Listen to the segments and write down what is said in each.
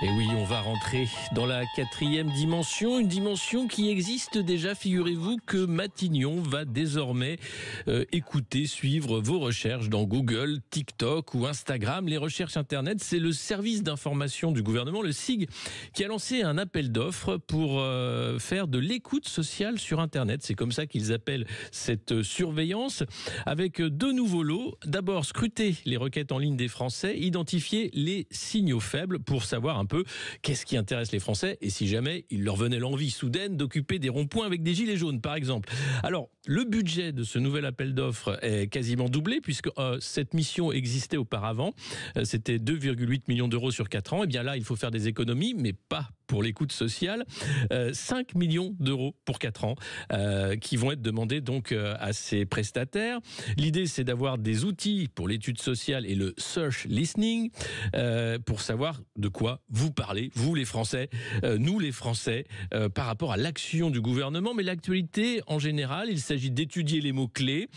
Et oui, on va rentrer dans la quatrième dimension, une dimension qui existe déjà. Figurez-vous que Matignon va désormais euh, écouter, suivre vos recherches dans Google, TikTok ou Instagram. Les recherches Internet, c'est le service d'information du gouvernement, le SIG, qui a lancé un appel d'offres pour euh, faire de l'écoute sociale sur Internet. C'est comme ça qu'ils appellent cette euh, surveillance, avec deux nouveaux lots. D'abord, scruter les requêtes en ligne des Français, identifier les signaux faibles pour savoir un qu'est-ce qui intéresse les Français et si jamais il leur venait l'envie soudaine d'occuper des ronds-points avec des gilets jaunes, par exemple. Alors, le budget de ce nouvel appel d'offres est quasiment doublé puisque euh, cette mission existait auparavant. Euh, c'était 2,8 millions d'euros sur 4 ans. Et eh bien là, il faut faire des économies, mais pas pour l'écoute sociale. 5 euh, millions d'euros pour 4 ans euh, qui vont être demandés donc euh, à ces prestataires. L'idée, c'est d'avoir des outils pour l'étude sociale et le search listening pour savoir de quoi vous parlez, vous les Français, nous les Français, par rapport à l'action du gouvernement, mais l'actualité en général. Il s'agit d'étudier les mots-clés,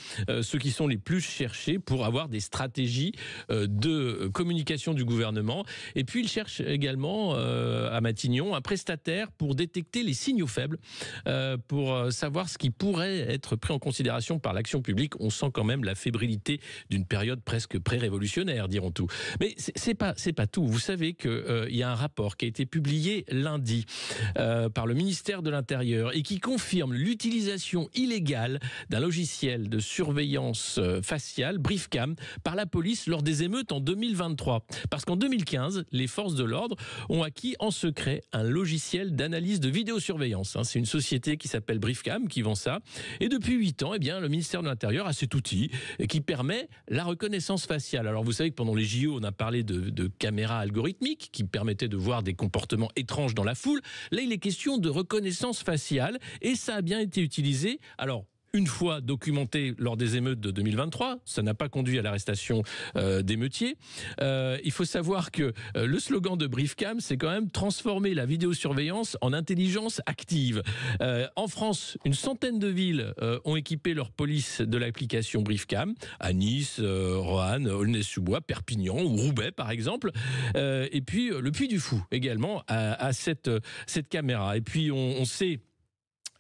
ceux qui sont les plus cherchés pour avoir des stratégies de communication du gouvernement. Et puis, il cherche également à Matignon un prestataire pour détecter les signaux faibles, euh, pour euh, savoir ce qui pourrait être pris en considération par l'action publique. On sent quand même la fébrilité d'une période presque pré-révolutionnaire, diront tout. Mais c'est pas c'est pas tout. Vous savez que euh, y a un rapport qui a été publié lundi par le ministère de l'Intérieur et qui confirme l'utilisation illégale d'un logiciel de surveillance faciale, Briefcam, par la police lors des émeutes en 2023. Parce qu'en 2015, les forces de l'ordre ont acquis en secret un logiciel d'analyse de vidéosurveillance. Hein. C'est une société qui s'appelle Briefcam qui vend ça. Et depuis 8 ans, eh bien, le ministère de l'Intérieur a cet outil qui permet la reconnaissance faciale. Alors vous savez que pendant les JO, on a parlé de, de caméras algorithmiques qui permettaient de voir des comportements étranges dans la foule. Là, il est question de reconnaissance faciale et ça a bien été utilisé. Alors, une fois documenté lors des émeutes de 2023. Ça n'a pas conduit à l'arrestation euh, des d'émeutiers. Euh, il faut savoir que euh, le slogan de Briefcam, c'est quand même transformer la vidéosurveillance en intelligence active. en France, une centaine de villes ont équipé leur police de l'application Briefcam. À Nice, Roanne, Aulnay-sous-Bois, Perpignan ou Roubaix, par exemple. et puis, le Puy du Fou également à, cette, cette caméra. Et puis, on sait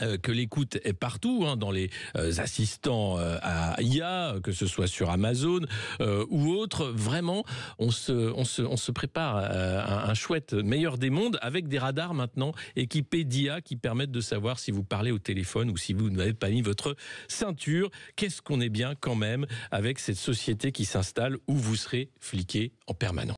euh, que l'écoute est partout, hein, dans les euh, assistants euh, à IA, que ce soit sur Amazon ou autre. Vraiment, on se, prépare à un, un, chouette meilleur des mondes avec des radars maintenant équipés d'IA qui permettent de savoir si vous parlez au téléphone ou si vous n'avez pas mis votre ceinture. Qu'est-ce qu'on est bien quand même avec cette société qui s'installe où vous serez fliqué en permanence.